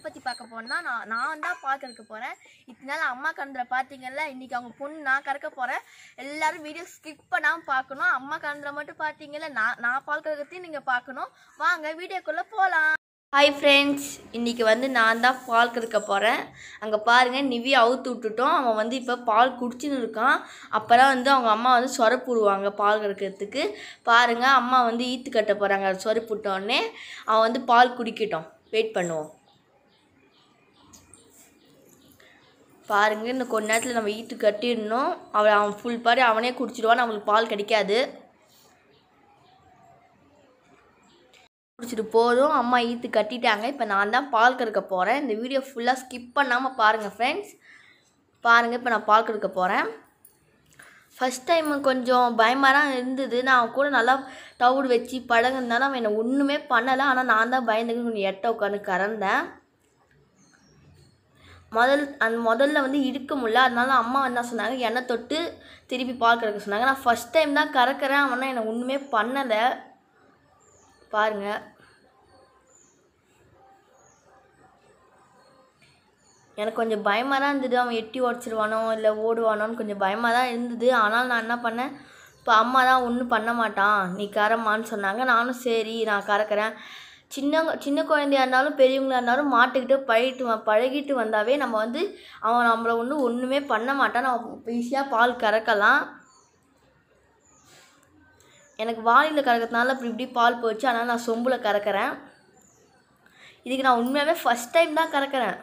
எதை பற்றி பார்க்க போகிறேன்னா நான் நான் தான் பால் கறக்க போகிறேன் இத்தனை நாள் அம்மா கலந்துரை பார்த்தீங்கல்ல இன்றைக்கி அவங்க பொண்ணு நான் கறக்க போகிறேன் எல்லோரும் வீடியோ ஸ்கிப் பண்ணாமல் பார்க்கணும் அம்மா கலந்துரை மட்டும் பார்த்தீங்கல்ல நான் நான் பால் கறக்கத்தையும் நீங்கள் பார்க்கணும் வாங்க வீடியோக்குள்ளே போகலாம் ஹாய் ஃப்ரெண்ட்ஸ் இன்றைக்கி வந்து நான் தான் பால் கறக்க போகிறேன் அங்கே பாருங்கள் நிவி அவுத்து விட்டுட்டோம் அவன் வந்து இப்போ பால் குடிச்சுன்னு இருக்கான் அப்போல்லாம் வந்து அவங்க அம்மா வந்து சொரப்பு விடுவாங்க பால் கறக்கிறதுக்கு பாருங்கள் அம்மா வந்து ஈத்து கட்ட போகிறாங்க சொரப்பு விட்டோடனே அவன் வந்து பால் குடிக்கட்டும் வெயிட் பண்ணுவோம் பாருங்கள் இந்த கொஞ்ச நேரத்தில் நம்ம வீட்டு கட்டிடணும் அவள் அவன் ஃபுல் பாடி அவனே குடிச்சிடுவான் நம்மளுக்கு பால் கிடைக்காது குடிச்சிட்டு போதும் அம்மா ஈத்து கட்டிட்டாங்க இப்போ நான் தான் பால் கறக்க போகிறேன் இந்த வீடியோ ஃபுல்லாக ஸ்கிப் பண்ணாமல் பாருங்கள் ஃப்ரெண்ட்ஸ் பாருங்கள் இப்போ நான் பால் கறக்க போகிறேன் ஃபஸ்ட் டைம் கொஞ்சம் பயமாக தான் இருந்தது நான் அவன் கூட நல்லா டவுடு வச்சு பழகிருந்தாலும் அவன் என்னை ஒன்றுமே பண்ணலை ஆனால் நான் தான் பயந்துக்கு கொஞ்சம் எட்ட உட்காந்து கறந்தேன் முதல் அந் முதல்ல வந்து இடுக்க முடில அதனால அம்மா என்ன சொன்னாங்க என்னை தொட்டு திருப்பி பால் கறக்க சொன்னாங்க நான் ஃபஸ்ட் டைம் தான் கறக்கிறேன் அவனால் என்னை ஒன்றுமே பண்ணலை பாருங்கள் எனக்கு கொஞ்சம் பயமாக தான் இருந்தது அவன் எட்டி உடச்சிருவானோ இல்லை ஓடுவானோன்னு கொஞ்சம் பயமாக தான் இருந்தது ஆனால் நான் என்ன பண்ணேன் இப்போ அம்மா தான் ஒன்றும் பண்ண மாட்டான் நீ கரம்மான்னு சொன்னாங்க நானும் சரி நான் கறக்கிறேன் சின்னங்க சின்ன குழந்தையா இருந்தாலும் பெரியவங்களா இருந்தாலும் மாட்டுக்கிட்டு பழகிட்டு பழகிட்டு வந்தாவே நம்ம வந்து அவன் நம்மளை ஒன்றும் ஒன்றுமே பண்ண மாட்டான் நம்ம ஈஸியாக பால் கறக்கலாம் எனக்கு வாளியில் கறக்கிறதுனால அப்படி இப்படி பால் போச்சு அதனால் நான் சொம்பில் கறக்கிறேன் இதுக்கு நான் உண்மையாகவே ஃபஸ்ட் டைம் தான் கறக்கிறேன்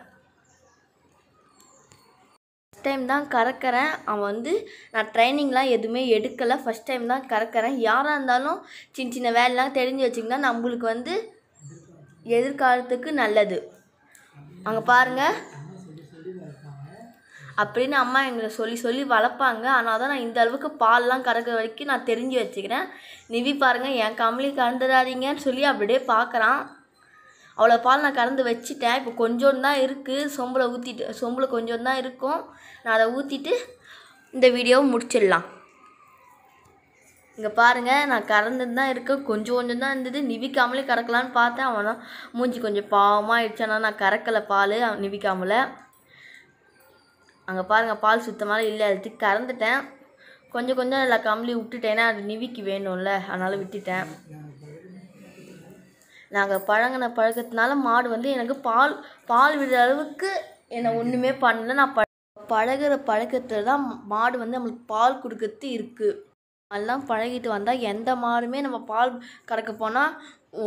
ஃபஸ்ட் டைம் தான் கறக்கிறேன் அவன் வந்து நான் ட்ரைனிங்லாம் எதுவுமே எடுக்கலை ஃபஸ்ட் டைம் தான் கறக்கிறேன் யாராக இருந்தாலும் சின்ன சின்ன வேலைலாம் தெரிஞ்சு வச்சிங்கன்னா நம்மளுக்கு வந்து எதிர்காலத்துக்கு நல்லது அங்கே பாருங்கள் அப்படின்னு அம்மா எங்களை சொல்லி சொல்லி வளர்ப்பாங்க ஆனால் தான் நான் இந்த அளவுக்கு பால்லாம் கறக்கிற வரைக்கும் நான் தெரிஞ்சு வச்சுக்கிறேன் நிவி பாருங்கள் என் கமலி கறந்துடாதீங்கன்னு சொல்லி அப்படியே பார்க்குறான் அவ்வளோ பால் நான் கறந்து வச்சுட்டேன் இப்போ கொஞ்சோண்டு தான் இருக்குது சொம்பில் ஊற்றிட்டு சொம்பில் கொஞ்சோண்டு தான் இருக்கும் நான் அதை ஊற்றிட்டு இந்த வீடியோவை முடிச்சிடலாம் இங்கே பாருங்கள் நான் கறந்துட்டு தான் இருக்கேன் கொஞ்சம் கொஞ்சம் தான் இருந்தது நிவிக்காமலே கறக்கலான்னு பார்த்தேன் அவனா மூஞ்சி கொஞ்சம் பாவமாக ஆயிடுச்சானா ஆனால் நான் கறக்கலை பால் நிவிக்காமல் அங்கே பாருங்கள் பால் சுத்தமாக இல்லை அது கறந்துட்டேன் கொஞ்சம் கொஞ்சம் நல்லா கம்பளி விட்டுட்டேன்னா அது நிவிக்கு வேணும்ல அதனால் விட்டுட்டேன் நாங்கள் பழங்கின பழக்கத்தினால மாடு வந்து எனக்கு பால் பால் விடுற அளவுக்கு என்னை ஒன்றுமே பண்ணலை நான் ப பழகிற பழக்கத்தில் தான் மாடு வந்து நம்மளுக்கு பால் கொடுக்கறது இருக்குது எல்லாம் பழகிட்டு வந்தால் எந்த மாடுமே நம்ம பால் கறக்க போனால்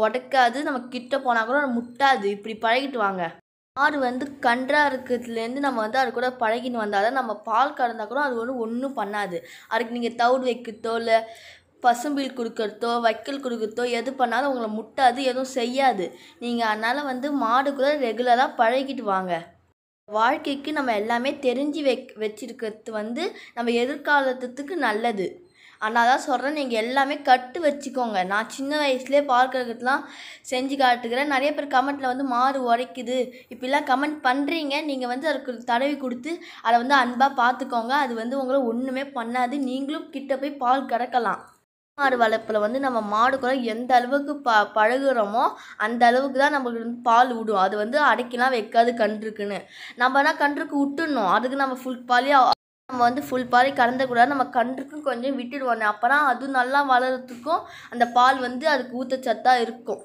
உடைக்காது நம்ம கிட்ட போனால் கூட முட்டாது இப்படி பழகிட்டு வாங்க மாடு வந்து கன்றாக இருக்கிறதுலேருந்து நம்ம வந்து அது கூட பழகின்னு வந்தால் தான் நம்ம பால் கறந்தால் கூட அது ஒன்றும் ஒன்றும் பண்ணாது அதுக்கு நீங்கள் தவிடு வைக்கிறதோ இல்லை பசும்பில் கொடுக்குறதோ வைக்கல் கொடுக்குறதோ எது பண்ணாலும் உங்களை முட்டாது எதுவும் செய்யாது நீங்கள் அதனால் வந்து மாடு கூட ரெகுலராக பழகிட்டு வாங்க வாழ்க்கைக்கு நம்ம எல்லாமே தெரிஞ்சு வை வச்சிருக்கிறது வந்து நம்ம எதிர்காலத்துக்கு நல்லது ஆனால் தான் சொல்கிறேன் நீங்கள் எல்லாமே கட்டு வச்சுக்கோங்க நான் சின்ன வயசுலேயே பார்க்குறதுலாம் செஞ்சு காட்டுக்கிறேன் நிறைய பேர் கமெண்ட்டில் வந்து மாறு உரைக்குது இப்படிலாம் கமெண்ட் பண்ணுறீங்க நீங்கள் வந்து அதுக்கு தடவி கொடுத்து அதை வந்து அன்பாக பார்த்துக்கோங்க அது வந்து உங்களை ஒன்றுமே பண்ணாது நீங்களும் கிட்ட போய் பால் கறக்கலாம் மாடு வளர்ப்பில் வந்து நம்ம மாடு கூட எந்த அளவுக்கு ப பழகுறோமோ அந்த அளவுக்கு தான் நம்மளுக்கு வந்து பால் விடும் அது வந்து அடைக்கலாம் வைக்காது கன்றுக்குன்னு நம்ம தான் கன்றுக்கு விட்டுடணும் அதுக்கு நம்ம ஃபுல் பாலே நம்ம வந்து ஃபுல் பாலை கூடாது நம்ம கன்றுக்கும் கொஞ்சம் விட்டுடுவோம் அப்போ தான் அது நல்லா வளர்கிறதுக்கும் அந்த பால் வந்து அதுக்கு ஊட்டச்சத்தாக இருக்கும்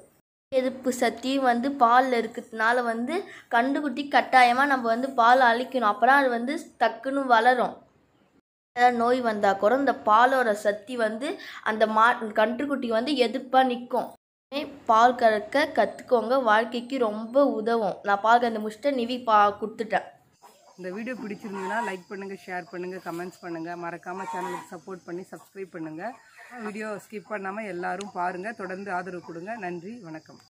எதிர்ப்பு சக்தியும் வந்து பாலில் இருக்கிறதுனால வந்து கண்டுக்குட்டி கட்டாயமாக நம்ம வந்து பால் அழிக்கணும் அப்போ தான் அது வந்து டக்குன்னு வளரும் ஏதாவது நோய் வந்தால் கூட இந்த பாலோட சக்தி வந்து அந்த மா கன்றுக்குட்டி வந்து எதிர்ப்பாக நிற்கும் பால் கறக்க கற்றுக்கோங்க வாழ்க்கைக்கு ரொம்ப உதவும் நான் பால் கறந்து முடிச்சுட்டு நிவி பா கொடுத்துட்டேன் இந்த வீடியோ பிடிச்சிருந்தீங்கன்னா லைக் பண்ணுங்கள் ஷேர் பண்ணுங்கள் கமெண்ட்ஸ் பண்ணுங்கள் மறக்காமல் சேனலுக்கு சப்போர்ட் பண்ணி சப்ஸ்கிரைப் பண்ணுங்கள் வீடியோ ஸ்கிப் பண்ணாமல் எல்லாரும் பாருங்கள் தொடர்ந்து ஆதரவு கொடுங்க நன்றி வணக்கம்